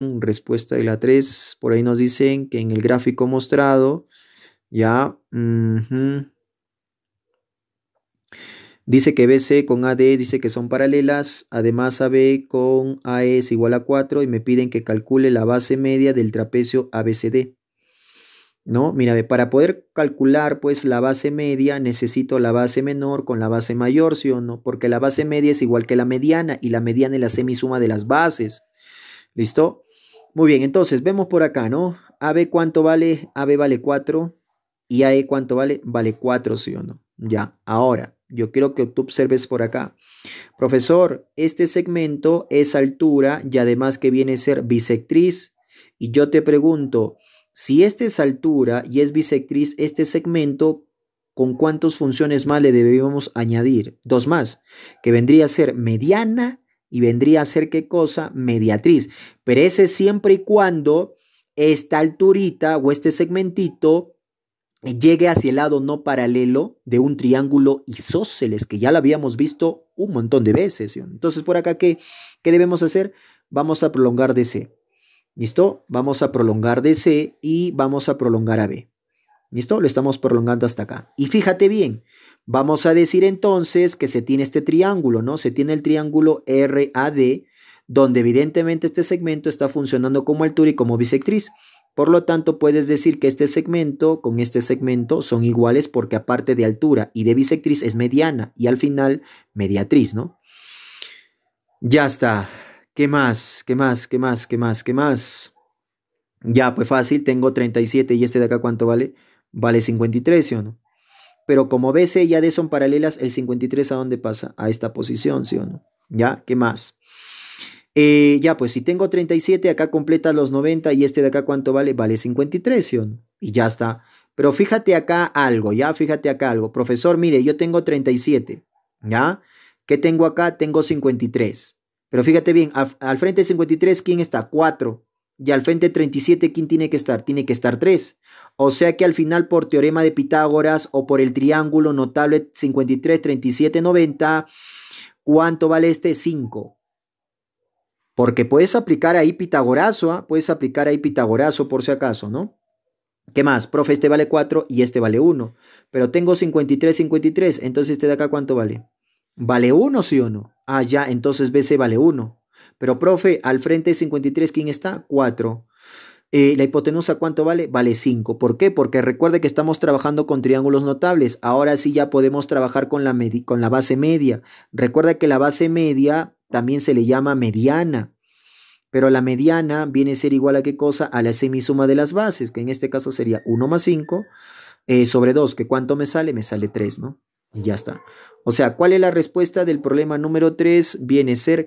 Mm, respuesta de la 3, por ahí nos dicen que en el gráfico mostrado, ya, dice que BC con AD dice que son paralelas, además AB con AE es igual a 4 y me piden que calcule la base media del trapecio ABCD. ¿No? Mira, para poder calcular pues la base media necesito la base menor con la base mayor, ¿sí o no? Porque la base media es igual que la mediana y la mediana es la semisuma de las bases. ¿Listo? Muy bien, entonces vemos por acá, ¿no? AB cuánto vale, AB vale 4 y AE cuánto vale, vale 4, ¿sí o no? Ya, ahora, yo quiero que tú observes por acá. Profesor, este segmento es altura y además que viene a ser bisectriz. Y yo te pregunto, si esta es altura y es bisectriz, este segmento, ¿con cuántas funciones más le debemos añadir? Dos más, que vendría a ser mediana y vendría a ser qué cosa? Mediatriz. Pero ese siempre y cuando esta alturita o este segmentito llegue hacia el lado no paralelo de un triángulo isósceles, que ya lo habíamos visto un montón de veces. Entonces, por acá, ¿qué, qué debemos hacer? Vamos a prolongar de C. ¿Listo? Vamos a prolongar de C y vamos a prolongar a B. ¿Listo? Lo estamos prolongando hasta acá. Y fíjate bien, vamos a decir entonces que se tiene este triángulo, ¿no? Se tiene el triángulo RAD, donde evidentemente este segmento está funcionando como altura y como bisectriz. Por lo tanto, puedes decir que este segmento con este segmento son iguales porque aparte de altura y de bisectriz es mediana y al final mediatriz, ¿no? Ya está. ¿Qué más? ¿Qué más? ¿Qué más? ¿Qué más? ¿Qué más? Ya, pues fácil, tengo 37 y este de acá ¿cuánto vale? vale 53, ¿sí o no? Pero como BC y de son paralelas, el 53 a dónde pasa? A esta posición, ¿sí o no? ¿Ya? ¿Qué más? Eh, ya, pues si tengo 37, acá completa los 90 y este de acá cuánto vale? Vale 53, ¿sí o no? Y ya está. Pero fíjate acá algo, ya, fíjate acá algo. Profesor, mire, yo tengo 37, ¿ya? ¿Qué tengo acá? Tengo 53. Pero fíjate bien, al frente de 53, ¿quién está? 4. Y al frente de 37, ¿quién tiene que estar? Tiene que estar 3. O sea que al final por teorema de Pitágoras o por el triángulo notable 53, 37, 90, ¿cuánto vale este 5? Porque puedes aplicar ahí Pitagorazo, ¿ah? puedes aplicar ahí Pitagorazo por si acaso, ¿no? ¿Qué más? Profe, este vale 4 y este vale 1. Pero tengo 53, 53, entonces este de acá ¿cuánto vale? ¿Vale 1, sí o no? Ah, ya, entonces BC vale 1. Pero, profe, al frente de 53, ¿quién está? 4. Eh, la hipotenusa, ¿cuánto vale? Vale 5. ¿Por qué? Porque recuerde que estamos trabajando con triángulos notables. Ahora sí ya podemos trabajar con la, con la base media. Recuerda que la base media también se le llama mediana. Pero la mediana viene a ser igual a qué cosa? A la semisuma de las bases, que en este caso sería 1 más 5 eh, sobre 2, que cuánto me sale? Me sale 3, ¿no? Y ya está. O sea, ¿cuál es la respuesta del problema número 3? Viene a ser